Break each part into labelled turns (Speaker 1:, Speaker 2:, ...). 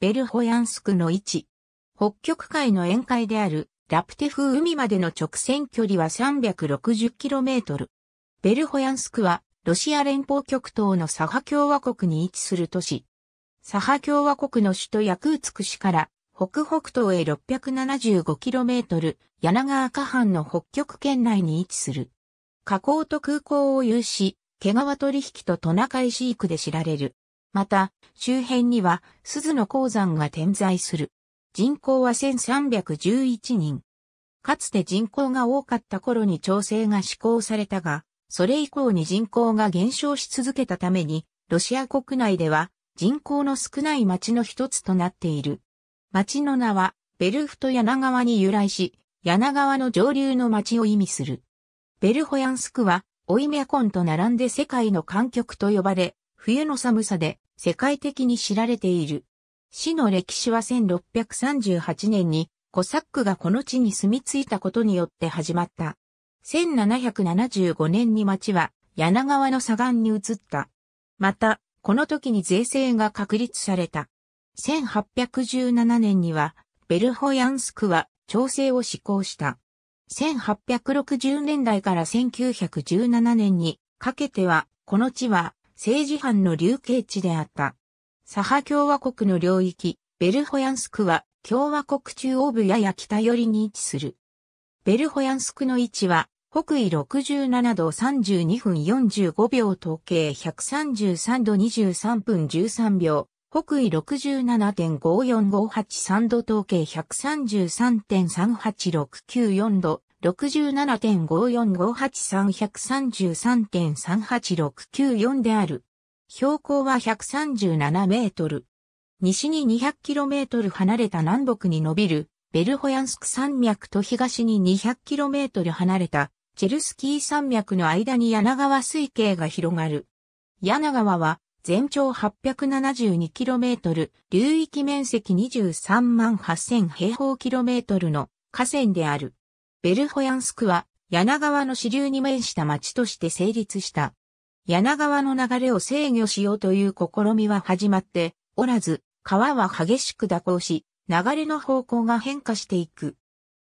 Speaker 1: ベルホヤンスクの位置。北極海の沿海であるラプテフ海までの直線距離は 360km。ベルホヤンスクはロシア連邦極東のサハ共和国に位置する都市。サハ共和国の首都ヤクーツク市から北北東へ 675km、柳川河畔の北極圏内に位置する。河口と空港を有し、毛皮取引とトナカイ飼育で知られる。また、周辺には、鈴の鉱山が点在する。人口は1311人。かつて人口が多かった頃に調整が施行されたが、それ以降に人口が減少し続けたために、ロシア国内では人口の少ない町の一つとなっている。町の名は、ベルフト柳川に由来し、柳川の上流の町を意味する。ベルホヤンスクは、オイミャコンと並んで世界の観客と呼ばれ、冬の寒さで世界的に知られている。市の歴史は1638年にコサックがこの地に住み着いたことによって始まった。1775年に町は柳川の左岸に移った。また、この時に税制が確立された。1817年にはベルホヤンスクは調整を施行した。1860年代から1917年にかけては、この地は政治犯の流刑地であった。サハ共和国の領域、ベルホヤンスクは共和国中央部やや北寄りに位置する。ベルホヤンスクの位置は北緯67度32分45秒統計133度23分13秒、北緯67.54583度統計133.3869度6 7 5 4 5 8 3 3 3 3 8 6 9 4である。標高は137メートル。西に2 0 0トル離れた南北に伸びるベルホヤンスク山脈と東に2 0 0トル離れたチェルスキー山脈の間に柳川水系が広がる。柳川は全長8 7 2トル、流域面積23万8000平方キロメートルの河川である。ベルホヤンスクは、柳川の支流に面した町として成立した。柳川の流れを制御しようという試みは始まっておらず、川は激しく蛇行し、流れの方向が変化していく。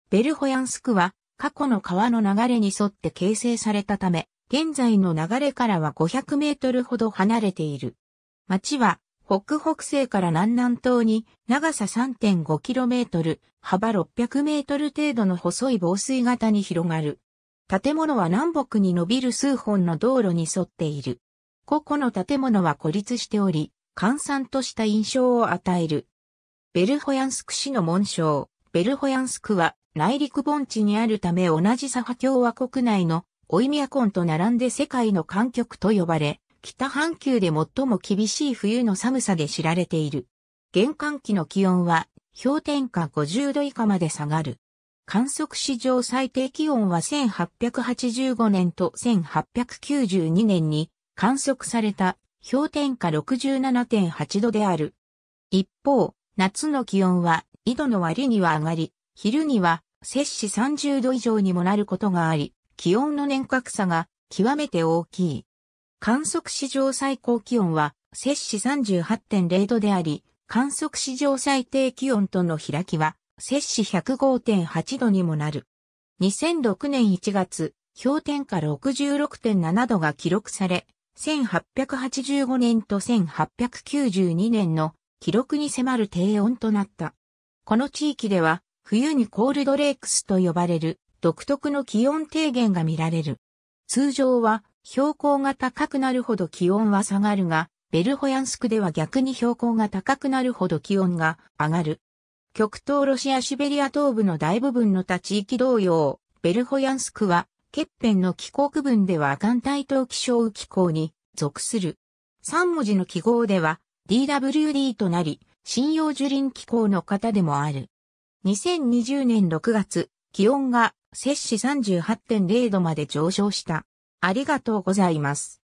Speaker 1: ベルホヤンスクは過去の川の流れに沿って形成されたため、現在の流れからは500メートルほど離れている。町は北北西から南南東に長さ 3.5km、幅 600m 程度の細い防水型に広がる。建物は南北に伸びる数本の道路に沿っている。個々の建物は孤立しており、閑散とした印象を与える。ベルホヤンスク市の紋章、ベルホヤンスクは内陸盆地にあるため同じサハ共和国内のオイミアコンと並んで世界の観客と呼ばれ、北半球で最も厳しい冬の寒さで知られている。玄関期の気温は氷点下50度以下まで下がる。観測史上最低気温は1885年と1892年に観測された氷点下67.8度である。一方、夏の気温は緯度の割には上がり、昼には摂氏30度以上にもなることがあり、気温の年較差が極めて大きい。観測史上最高気温は、摂氏38.0度であり、観測史上最低気温との開きは、摂氏105.8度にもなる。2006年1月、氷点下66.7度が記録され、1885年と1892年の記録に迫る低温となった。この地域では、冬にコールドレークスと呼ばれる独特の気温低減が見られる。通常は標高が高くなるほど気温は下がるが、ベルホヤンスクでは逆に標高が高くなるほど気温が上がる。極東ロシアシベリア東部の大部分の他地域同様、ベルホヤンスクは、欠片の気候区分では寒帯東気象雨気候に属する。3文字の記号では DWD となり、信用樹林気候の方でもある。2020年6月、気温が摂氏38.0度まで上昇した。ありがとうございます。